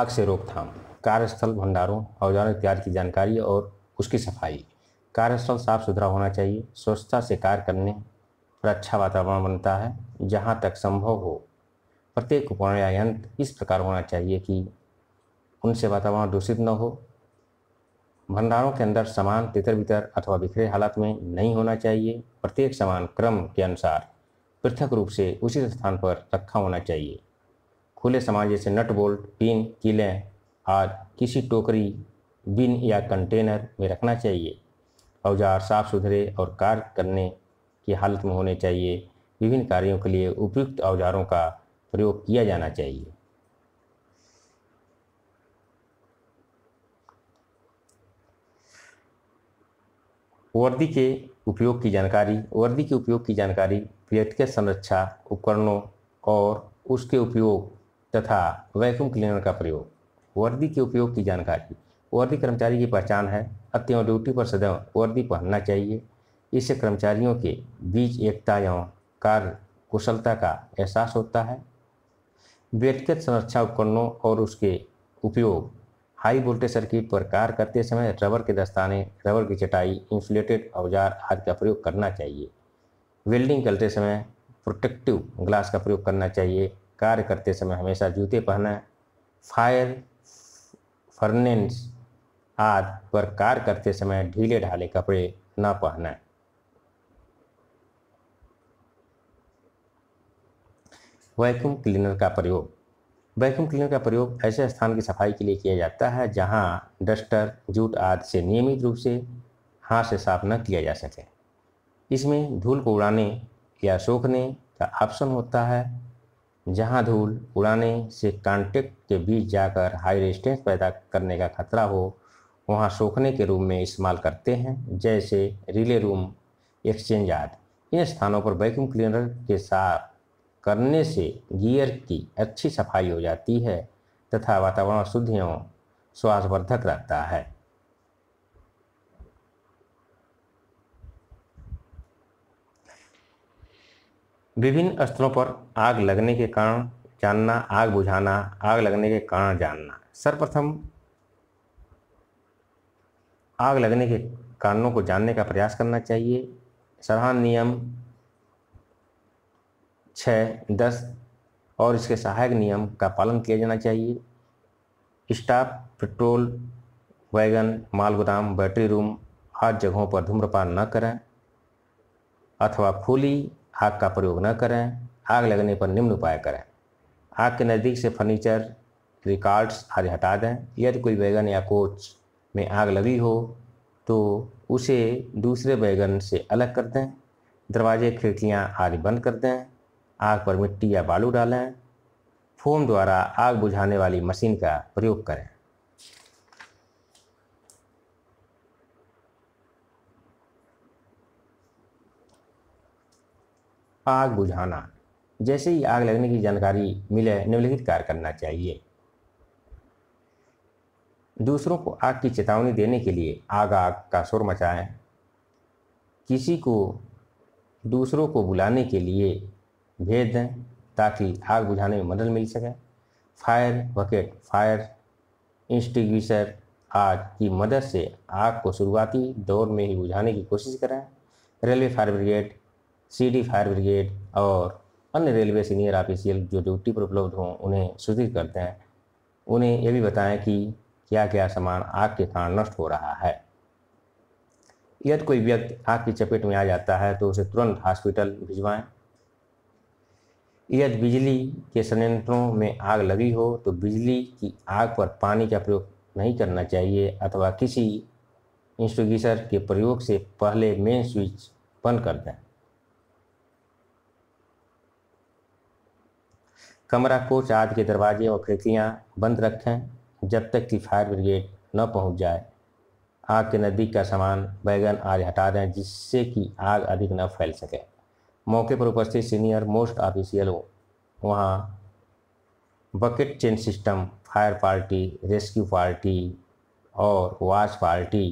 आग से रोकथाम कार्यस्थल भंडारों औजारों इत्यादि की जानकारी और उसकी सफाई कार्यस्थल साफ सुथरा होना चाहिए स्वच्छता से कार्य करने पर अच्छा वातावरण बनता है जहाँ तक संभव हो प्रत्येक उपकरण या यंत्र इस प्रकार होना चाहिए कि उनसे वातावरण दूषित न हो भंडारों के अंदर सामान तितर बितर अथवा बिखरे हालत में नहीं होना चाहिए प्रत्येक सामान क्रम के अनुसार पृथक रूप से उचित स्थान पर रखा होना चाहिए खुले सामान जैसे नट बोल्ट पिन कीलें आदि किसी टोकरी बिन या कंटेनर में रखना चाहिए औजार साफ सुथरे और कार्य करने की हालत में होने चाहिए विभिन्न कार्यों के लिए उपयुक्त औजारों का प्रयोग किया जाना चाहिए वर्दी के उपयोग की जानकारी वर्दी के उपयोग की जानकारी व्यक्तिगत संरक्षा उपकरणों और उसके उपयोग तथा वैक्यूम क्लीनर का प्रयोग वर्दी के उपयोग की जानकारी वर्दी कर्मचारी की पहचान है अत्यव ड्यूटी पर सदैव वर्दी पहनना चाहिए इससे कर्मचारियों के बीच एकता एवं कार्य कुशलता का एहसास होता है व्यक्तिगत संरक्षा उपकरणों और उसके उपयोग हाई वोल्टेज सर्किट पर कार्य करते समय रबर के दस्ताने रबर की चटाई इंसुलेटेड औजार आदि का प्रयोग करना चाहिए वेल्डिंग करते समय प्रोटेक्टिव ग्लास का प्रयोग करना चाहिए कार्य करते समय हमेशा जूते पहना फायर फर्नेंस आदि पर कार्य करते समय ढीले ढाले कपड़े ना पहना वैक्यूम क्लीनर का प्रयोग वैक्यूम क्लीनर का प्रयोग ऐसे स्थान की सफाई के लिए किया जाता है जहां डस्टर जूट आदि से नियमित रूप से हाथ से साफ न किया जा सके इसमें धूल को उड़ाने या सोखने का ऑप्शन होता है जहां धूल उड़ाने से कांटेक्ट के बीच जाकर हाई रेजिस्टेंस पैदा करने का खतरा हो वहां सोखने के रूम में इस्तेमाल करते हैं जैसे रिले रूम एक्सचेंज आदि इन स्थानों पर वैक्यूम क्लीनर के साथ करने से गियर की अच्छी सफाई हो जाती है तथा वातावरण शुद्ध एवं स्वास्थ्यवर्धक रहता है विभिन्न स्थलों पर आग लगने के कारण जानना आग बुझाना आग लगने के कारण जानना सर्वप्रथम आग लगने के कारणों को जानने का प्रयास करना चाहिए सराहन नियम छः दस और इसके सहायक नियम का पालन किया जाना चाहिए स्टाफ पेट्रोल वैगन माल गोदाम बैटरी रूम आदि जगहों पर धूम्रपान न करें अथवा खुली आग का प्रयोग न करें आग लगने पर निम्न उपाय करें आग के नज़दीक से फर्नीचर रिकॉर्ड्स आदि हटा दें यदि कोई बैगन या कोच में आग लगी हो तो उसे दूसरे बैगन से अलग कर दें दरवाजे खिड़कियां आदि बंद कर दें आग पर मिट्टी या बालू डालें फोम द्वारा आग बुझाने वाली मशीन का प्रयोग करें आग बुझाना जैसे ही आग लगने की जानकारी मिले निम्नलिखित कार्य करना चाहिए दूसरों को आग की चेतावनी देने के लिए आग आग का शोर मचाएं किसी को दूसरों को बुलाने के लिए भेज दें ताकि आग बुझाने में मदद मिल सके फायर बकेट फायर इंस्टिग्विशर आग की मदद से आग को शुरुआती दौर में ही बुझाने की कोशिश करें railway fire brigade city fire brigade और अन्य रेलवे सीनियर ऑफिसियल जो ड्यूटी पर उपलब्ध हों उन्हें सूचित करते हैं उन्हें यह भी बताएं कि क्या क्या सामान आग के कारण नष्ट हो रहा है यदि कोई व्यक्ति आग की चपेट में आ जाता है तो उसे तुरंत हॉस्पिटल भिजवाएं यदि बिजली के संयंत्रों में आग लगी हो तो बिजली की आग पर पानी का प्रयोग नहीं करना चाहिए अथवा किसी इंस्टोगीसर के प्रयोग से पहले मेन स्विच बंद कर दें कमरा कोच आदि के दरवाजे और खिड़कियाँ बंद रखें जब तक कि फायर ब्रिगेड न पहुँच जाए आग के नज़दीक का सामान बैगन आदि हटा दें जिससे कि आग अधिक न फैल सके मौके पर उपस्थित सीनियर मोस्ट ऑफिसियलों हो वहाँ bucket chain system fire party rescue party और वाश पार्टी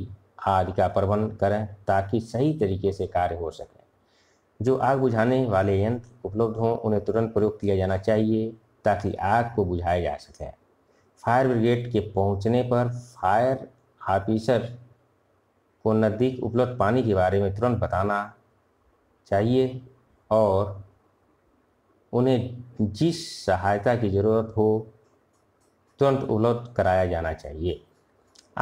आदि का प्रबंध करें ताकि सही तरीके से कार्य हो सके जो आग बुझाने वाले यंत्र उपलब्ध हों उन्हें तुरंत प्रयोग किया जाना चाहिए ताकि आग को बुझाया जा सके फायर ब्रिगेड के पहुंचने पर फायर ऑफिसर को नज़दीक उपलब्ध पानी के बारे में तुरंत बताना चाहिए और उन्हें जिस सहायता की ज़रूरत हो तुरंत उपलब्ध कराया जाना चाहिए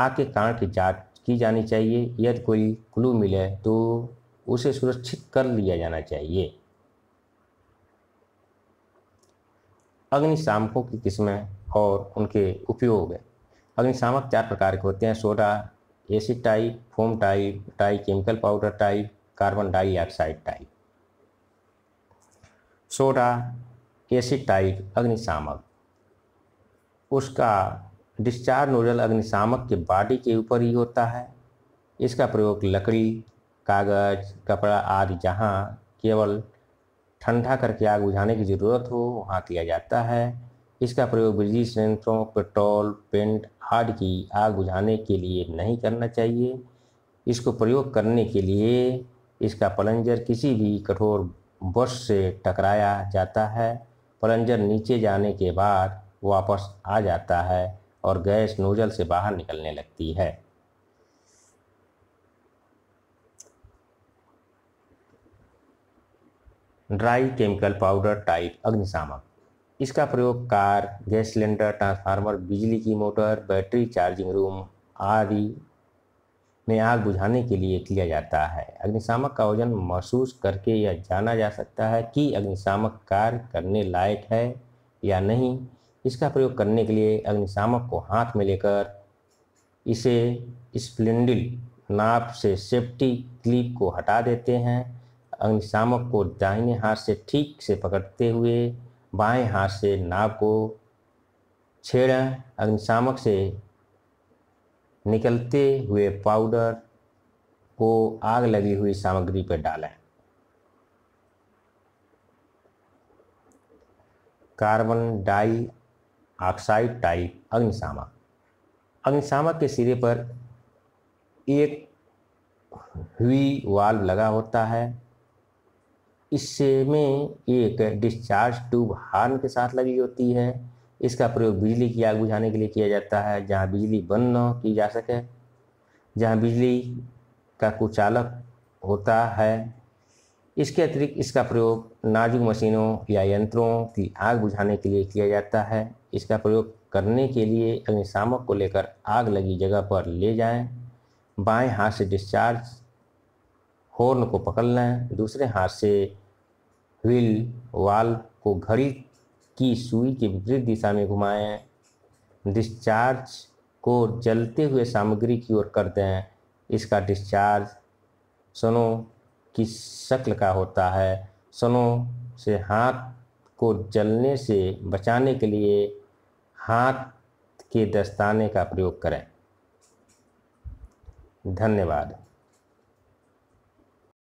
आग के कारण की जांच की जानी चाहिए यदि कोई क्लू मिले तो उसे सुरक्षित कर लिया जाना चाहिए अग्निशामकों की किस्में और उनके उपयोग अग्निशामक चार प्रकार के होते हैं soda acid type foam type dry chemical powder type carbon dioxide type soda acid type अग्निशामक उसका डिस्चार्ज नोजल अग्निशामक के बॉडी के ऊपर ही होता है इसका प्रयोग लकड़ी कागज कपड़ा आदि जहाँ केवल ठंडा करके आग बुझाने की ज़रूरत हो वहाँ किया जाता है इसका प्रयोग बिजली संयंत्रों पेट्रोल पेंट आदि की आग बुझाने के लिए नहीं करना चाहिए इसको प्रयोग करने के लिए इसका पलंजर किसी भी कठोर बर्श से टकराया जाता है पलंजर नीचे जाने के बाद वापस आ जाता है और गैस नोजल से बाहर निकलने लगती है ड्राई केमिकल पाउडर टाइप अग्निशामक इसका प्रयोग कार गैस सिलेंडर ट्रांसफार्मर बिजली की मोटर बैटरी चार्जिंग रूम आदि में आग बुझाने के लिए किया जाता है अग्निशामक का वजन महसूस करके यह जाना जा सकता है कि अग्निशामक कार्य करने लायक है या नहीं इसका प्रयोग करने के लिए अग्निशामक को हाथ में लेकर इसे स्प्लेंडिल नाप से सेफ्टी क्लिप को हटा देते हैं अग्निशामक को दाहिने हाथ से ठीक से पकड़ते हुए बाएं हाथ से नाव को छेड़ें अग्निशामक से निकलते हुए पाउडर को आग लगी हुई सामग्री पर डालें कार्बन डाई ऑक्साइड टाइप अग्निशामक अग्निशामक के सिरे पर एक हुई वाल्व लगा होता है इससे में एक डिस्चार्ज ट्यूब हार्न के साथ लगी होती है इसका प्रयोग बिजली की आग बुझाने के लिए किया जाता है जहाँ बिजली बंद न की जा सके जहाँ बिजली का कुचालक होता है इसके अतिरिक्त इसका प्रयोग नाजुक मशीनों या यंत्रों की आग बुझाने के लिए किया जाता है इसका प्रयोग करने के लिए अग्निशामक को लेकर आग लगी जगह पर ले जाएं, बाएं हाथ से डिस्चार्ज हॉर्न को पकड़ लें दूसरे हाथ से व्हील वाल को घड़ी की सुई के विपरीत दिशा में घुमाएं डिस्चार्ज को जलते हुए सामग्री की ओर कर दें इसका डिस्चार्ज सनो की शक्ल का होता है सनो से हाथ को जलने से बचाने के लिए हाथ के दस्ताने का प्रयोग करें धन्यवाद